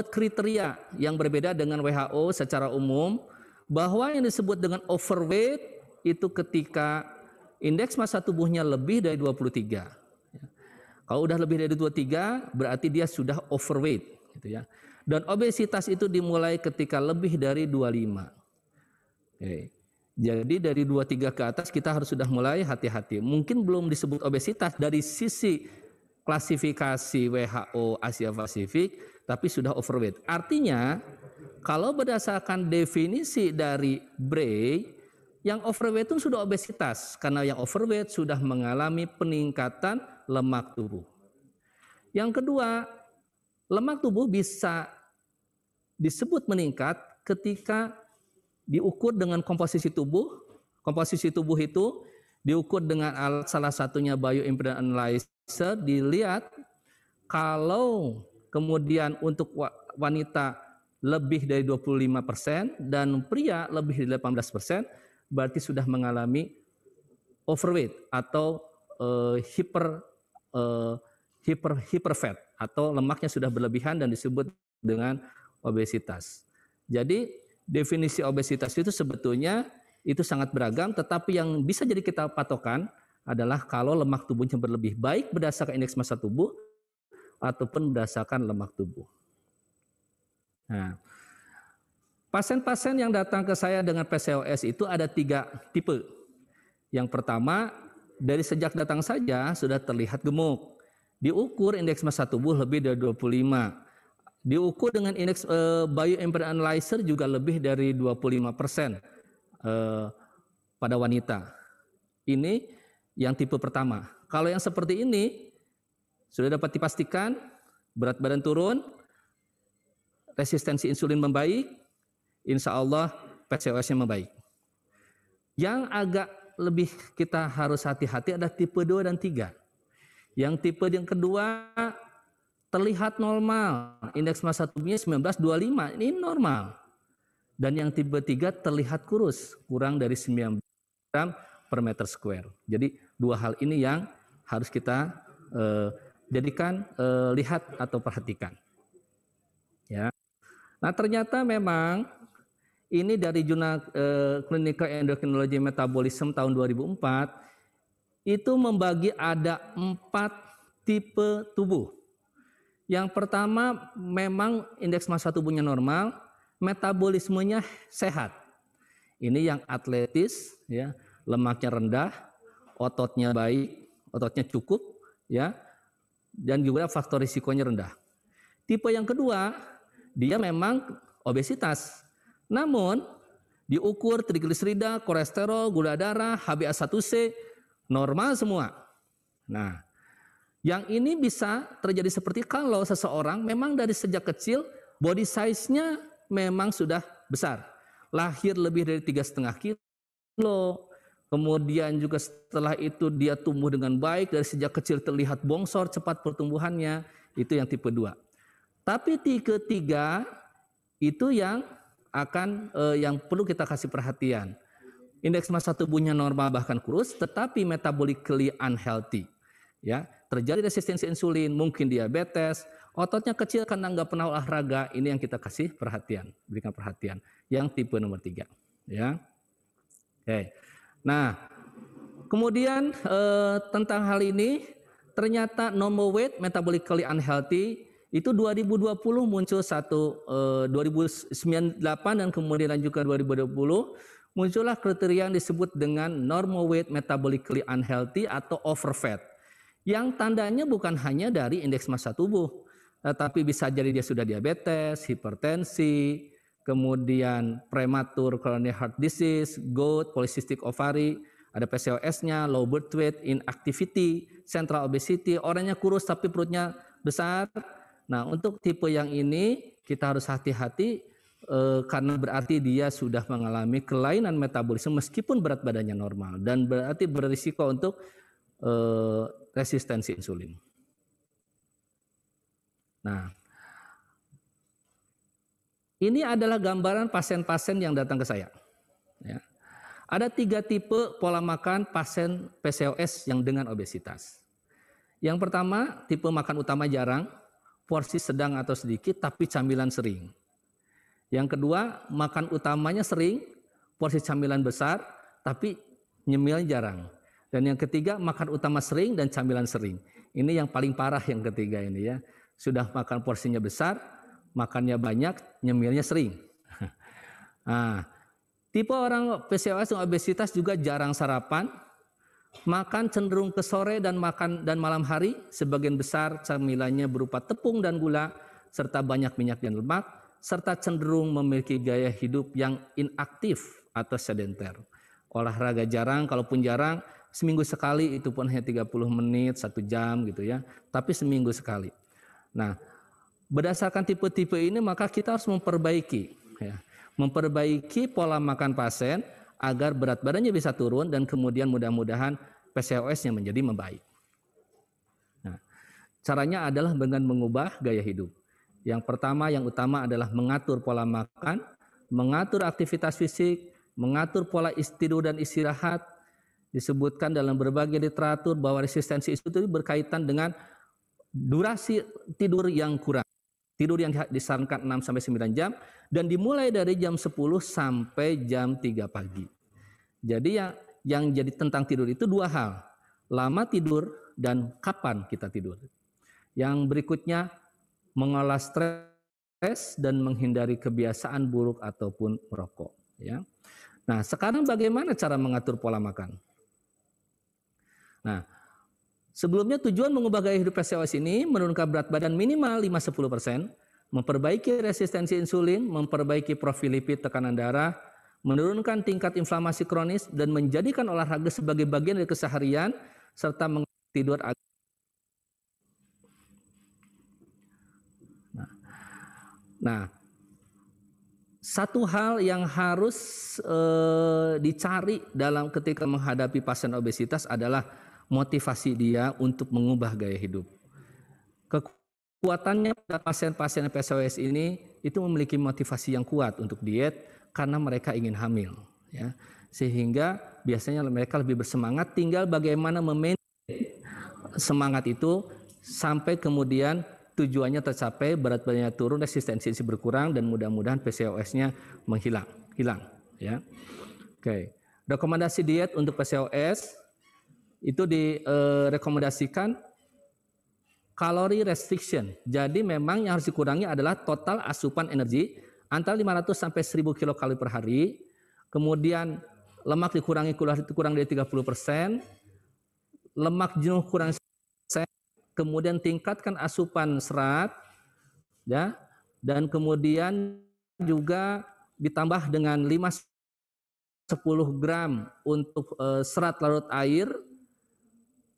membuat kriteria yang berbeda dengan WHO secara umum bahwa yang disebut dengan overweight itu ketika indeks massa tubuhnya lebih dari 23. Kalau udah lebih dari 23 berarti dia sudah overweight gitu ya. Dan obesitas itu dimulai ketika lebih dari 25. Oke. Jadi dari 23 ke atas kita harus sudah mulai hati-hati. Mungkin belum disebut obesitas dari sisi klasifikasi WHO Asia Pasifik tapi sudah overweight. Artinya kalau berdasarkan definisi dari Bray yang overweight itu sudah obesitas karena yang overweight sudah mengalami peningkatan lemak tubuh. Yang kedua, lemak tubuh bisa disebut meningkat ketika diukur dengan komposisi tubuh. Komposisi tubuh itu diukur dengan alat salah satunya bioimpedance analyzer dilihat kalau kemudian untuk wanita lebih dari 25% dan pria lebih dari 18% berarti sudah mengalami overweight atau uh, hiper uh, hiper hiper fat atau lemaknya sudah berlebihan dan disebut dengan obesitas. Jadi definisi obesitas itu sebetulnya itu sangat beragam, tetapi yang bisa jadi kita patokan adalah kalau lemak tubuhnya berlebih baik berdasarkan indeks massa tubuh ataupun berdasarkan lemak tubuh. Nah, pasien-pasien yang datang ke saya dengan PCOS itu ada tiga tipe. Yang pertama, dari sejak datang saja sudah terlihat gemuk. Diukur indeks massa tubuh lebih dari 25 diukur dengan indeks uh, eh, bioimpedance analyzer juga lebih dari 25 persen eh, pada wanita. Ini yang tipe pertama. Kalau yang seperti ini sudah dapat dipastikan berat badan turun, resistensi insulin membaik, insya Allah PCOS-nya membaik. Yang agak lebih kita harus hati-hati adalah tipe 2 dan 3. Yang tipe yang kedua terlihat normal, indeks massa tubuhnya 1925, ini normal dan yang tipe 3 terlihat kurus, kurang dari 19 gram per meter square. Jadi dua hal ini yang harus kita eh, jadikan eh, lihat atau perhatikan. Ya. Nah, ternyata memang ini dari jurnal eh, Clinical Endocrinology Metabolism tahun 2004 itu membagi ada empat tipe tubuh. Yang pertama memang indeks massa tubuhnya normal, metabolismenya sehat. Ini yang atletis, ya, lemaknya rendah, ototnya baik, ototnya cukup, ya, dan juga faktor risikonya rendah. Tipe yang kedua, dia memang obesitas. Namun, diukur trigliserida, kolesterol, gula darah, HbA1c, normal semua. Nah, yang ini bisa terjadi seperti kalau seseorang memang dari sejak kecil body size-nya memang sudah besar. Lahir lebih dari tiga setengah kilo, kemudian juga setelah itu dia tumbuh dengan baik dari sejak kecil terlihat bongsor cepat pertumbuhannya itu yang tipe dua. Tapi tipe 3 itu yang akan eh, yang perlu kita kasih perhatian. Indeks massa tubuhnya normal bahkan kurus tetapi metabolically unhealthy. Ya, terjadi resistensi insulin, mungkin diabetes, Ototnya kecil karena nggak pernah olahraga. Ini yang kita kasih perhatian, berikan perhatian. Yang tipe nomor tiga, ya. Oke. Nah, kemudian eh, tentang hal ini ternyata normal weight metabolically unhealthy itu 2020 muncul satu eh, 2098 dan kemudian lanjutkan 2020 muncullah kriteria yang disebut dengan normal weight metabolically unhealthy atau overfat yang tandanya bukan hanya dari indeks massa tubuh Eh, tapi bisa jadi dia sudah diabetes, hipertensi, kemudian prematur coronary heart disease, gout, polycystic ovary, ada PCOS-nya, low birth weight, inactivity, central obesity, orangnya kurus tapi perutnya besar. Nah, untuk tipe yang ini kita harus hati-hati eh, karena berarti dia sudah mengalami kelainan metabolisme meskipun berat badannya normal dan berarti berisiko untuk eh, resistensi insulin. Nah, ini adalah gambaran pasien-pasien yang datang ke saya. Ya. Ada tiga tipe pola makan pasien PCOS yang dengan obesitas. Yang pertama, tipe makan utama jarang, porsi sedang atau sedikit, tapi camilan sering. Yang kedua, makan utamanya sering, porsi camilan besar, tapi nyemil jarang. Dan yang ketiga, makan utama sering dan camilan sering. Ini yang paling parah yang ketiga ini ya sudah makan porsinya besar, makannya banyak, nyemilnya sering. nah, tipe orang PCOS dengan obesitas juga jarang sarapan, makan cenderung ke sore dan makan dan malam hari, sebagian besar camilannya berupa tepung dan gula serta banyak minyak dan lemak serta cenderung memiliki gaya hidup yang inaktif atau sedenter. Olahraga jarang, kalaupun jarang, seminggu sekali itu pun hanya 30 menit, satu jam gitu ya. Tapi seminggu sekali. Nah, berdasarkan tipe-tipe ini maka kita harus memperbaiki ya. Memperbaiki pola makan pasien agar berat badannya bisa turun dan kemudian mudah-mudahan PCOS-nya menjadi membaik. Nah, caranya adalah dengan mengubah gaya hidup. Yang pertama, yang utama adalah mengatur pola makan, mengatur aktivitas fisik, mengatur pola tidur dan istirahat. Disebutkan dalam berbagai literatur bahwa resistensi itu berkaitan dengan durasi tidur yang kurang. Tidur yang disarankan 6 sampai 9 jam dan dimulai dari jam 10 sampai jam 3 pagi. Jadi yang yang jadi tentang tidur itu dua hal, lama tidur dan kapan kita tidur. Yang berikutnya mengolah stres dan menghindari kebiasaan buruk ataupun merokok, ya. Nah, sekarang bagaimana cara mengatur pola makan? Nah, Sebelumnya tujuan mengubah gaya hidup PCOS ini menurunkan berat badan minimal 5-10%, memperbaiki resistensi insulin, memperbaiki profil lipid tekanan darah, menurunkan tingkat inflamasi kronis, dan menjadikan olahraga sebagai bagian dari keseharian, serta tidur Nah, nah satu hal yang harus e, dicari dalam ketika menghadapi pasien obesitas adalah motivasi dia untuk mengubah gaya hidup. Kekuatannya pada pasien-pasien PCOS ini itu memiliki motivasi yang kuat untuk diet karena mereka ingin hamil, ya. Sehingga biasanya mereka lebih bersemangat tinggal bagaimana memanage semangat itu sampai kemudian tujuannya tercapai, berat badannya turun, resistensi berkurang dan mudah-mudahan PCOS-nya menghilang, hilang, ya. Oke. Rekomendasi diet untuk PCOS itu direkomendasikan eh, kalori restriction. Jadi memang yang harus dikurangi adalah total asupan energi antara 500 sampai 1000 kilokalori per hari. Kemudian lemak dikurangi kurang dari 30 persen, lemak jenuh kurang persen, kemudian tingkatkan asupan serat, ya, dan kemudian juga ditambah dengan 5 10 gram untuk eh, serat larut air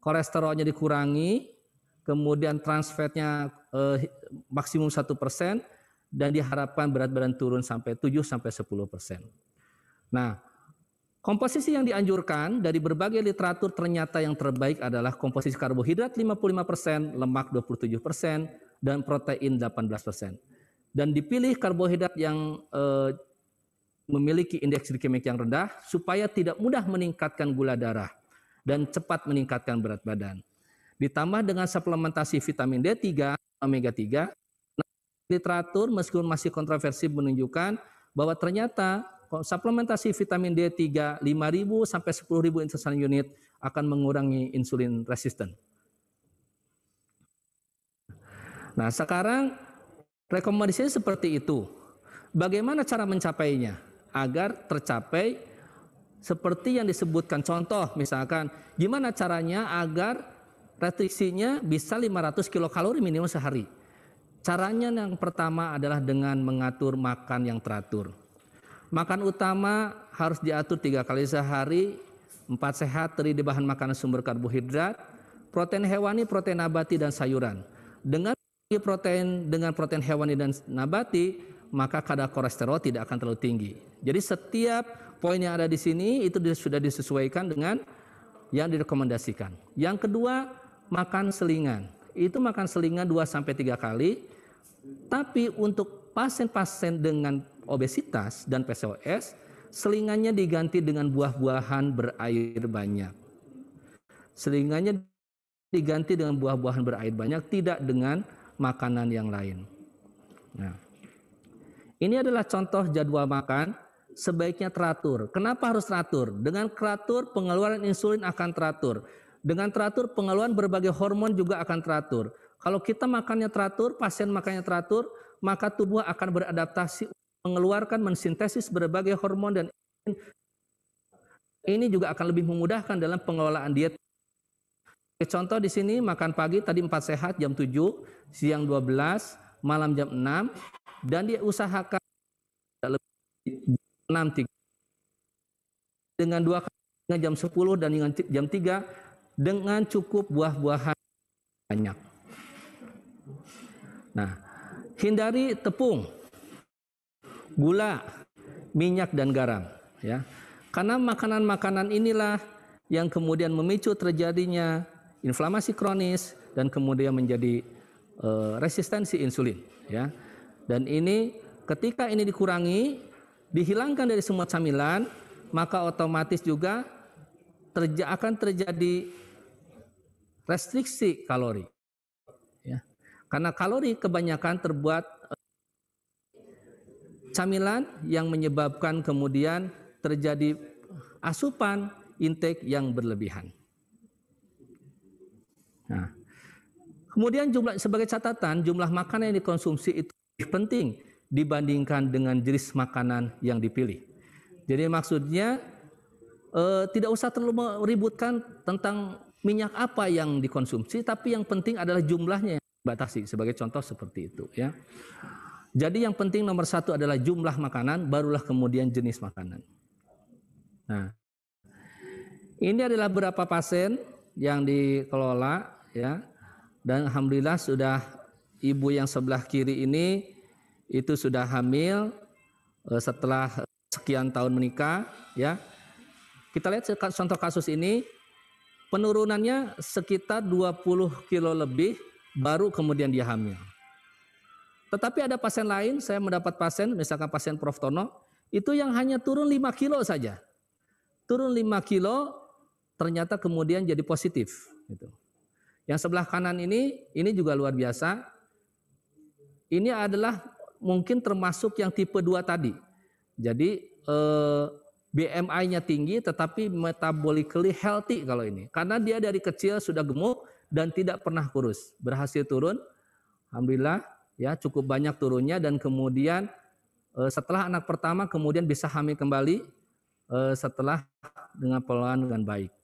kolesterolnya dikurangi, kemudian trans fatnya eh, maksimum satu persen, dan diharapkan berat badan turun sampai 7 sampai sepuluh persen. Nah, komposisi yang dianjurkan dari berbagai literatur ternyata yang terbaik adalah komposisi karbohidrat 55 persen, lemak 27 persen, dan protein 18 persen. Dan dipilih karbohidrat yang eh, memiliki indeks glikemik yang rendah supaya tidak mudah meningkatkan gula darah dan cepat meningkatkan berat badan. Ditambah dengan suplementasi vitamin D3, omega 3, literatur meskipun masih kontroversi menunjukkan bahwa ternyata suplementasi vitamin D3 5.000 sampai 10.000 insulin unit akan mengurangi insulin resisten. Nah, sekarang rekomendasinya seperti itu. Bagaimana cara mencapainya agar tercapai seperti yang disebutkan contoh misalkan gimana caranya agar restriksinya bisa 500 kilokalori minimum sehari. Caranya yang pertama adalah dengan mengatur makan yang teratur. Makan utama harus diatur tiga kali sehari, empat sehat terdiri bahan makanan sumber karbohidrat, protein hewani, protein nabati dan sayuran. Dengan protein dengan protein hewani dan nabati, maka kadar kolesterol tidak akan terlalu tinggi. Jadi setiap poin yang ada di sini itu sudah disesuaikan dengan yang direkomendasikan. Yang kedua, makan selingan. Itu makan selingan 2 sampai 3 kali. Tapi untuk pasien-pasien dengan obesitas dan PCOS, selingannya diganti dengan buah-buahan berair banyak. Selingannya diganti dengan buah-buahan berair banyak, tidak dengan makanan yang lain. Nah, ini adalah contoh jadwal makan sebaiknya teratur. Kenapa harus teratur? Dengan teratur pengeluaran insulin akan teratur. Dengan teratur pengeluaran berbagai hormon juga akan teratur. Kalau kita makannya teratur, pasien makannya teratur, maka tubuh akan beradaptasi mengeluarkan mensintesis berbagai hormon dan ini juga akan lebih memudahkan dalam pengelolaan diet. Contoh di sini makan pagi tadi 4 sehat jam 7, siang 12, malam jam 6, dan dia usahakan tidak lebih enam tiga dengan dua dengan jam 10 dan dengan jam 3 dengan cukup buah-buahan banyak. Nah, hindari tepung, gula, minyak dan garam ya. Karena makanan-makanan inilah yang kemudian memicu terjadinya inflamasi kronis dan kemudian menjadi eh, resistensi insulin ya. Dan ini ketika ini dikurangi, dihilangkan dari semua camilan, maka otomatis juga terja akan terjadi restriksi kalori. Ya. Karena kalori kebanyakan terbuat eh, camilan yang menyebabkan kemudian terjadi asupan intake yang berlebihan. Nah, kemudian jumlah sebagai catatan jumlah makanan yang dikonsumsi itu penting dibandingkan dengan jenis makanan yang dipilih. Jadi maksudnya eh, tidak usah terlalu meributkan tentang minyak apa yang dikonsumsi, tapi yang penting adalah jumlahnya yang dibatasi. Sebagai contoh seperti itu ya. Jadi yang penting nomor satu adalah jumlah makanan, barulah kemudian jenis makanan. Nah, ini adalah berapa pasien yang dikelola ya, dan alhamdulillah sudah ibu yang sebelah kiri ini itu sudah hamil eh, setelah sekian tahun menikah ya. Kita lihat contoh kasus ini penurunannya sekitar 20 kilo lebih baru kemudian dia hamil. Tetapi ada pasien lain, saya mendapat pasien, misalkan pasien Prof. Tono, itu yang hanya turun 5 kilo saja. Turun 5 kilo, ternyata kemudian jadi positif. Gitu. Yang sebelah kanan ini, ini juga luar biasa, ini adalah mungkin termasuk yang tipe 2 tadi. Jadi eh, BMI-nya tinggi tetapi metabolically healthy kalau ini. Karena dia dari kecil sudah gemuk dan tidak pernah kurus. Berhasil turun, alhamdulillah ya cukup banyak turunnya dan kemudian eh, setelah anak pertama kemudian bisa hamil kembali eh, setelah dengan peluang dengan baik.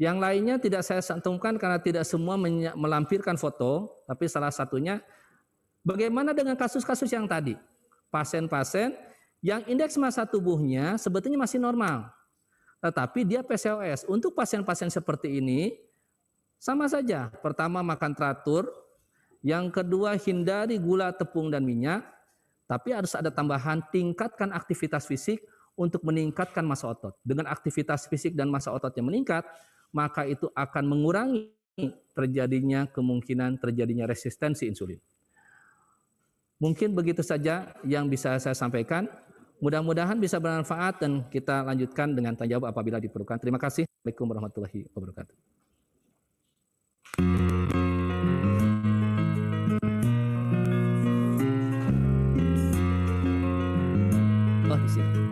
Yang lainnya tidak saya santumkan karena tidak semua melampirkan foto, tapi salah satunya Bagaimana dengan kasus-kasus yang tadi? Pasien-pasien yang indeks massa tubuhnya sebetulnya masih normal. Tetapi dia PCOS. Untuk pasien-pasien seperti ini sama saja. Pertama makan teratur, yang kedua hindari gula, tepung dan minyak, tapi harus ada tambahan tingkatkan aktivitas fisik untuk meningkatkan massa otot. Dengan aktivitas fisik dan massa yang meningkat, maka itu akan mengurangi terjadinya kemungkinan terjadinya resistensi insulin. Mungkin begitu saja yang bisa saya sampaikan. Mudah-mudahan bisa bermanfaat dan kita lanjutkan dengan tanya jawab apabila diperlukan. Terima kasih. Assalamualaikum warahmatullahi wabarakatuh. Oh, di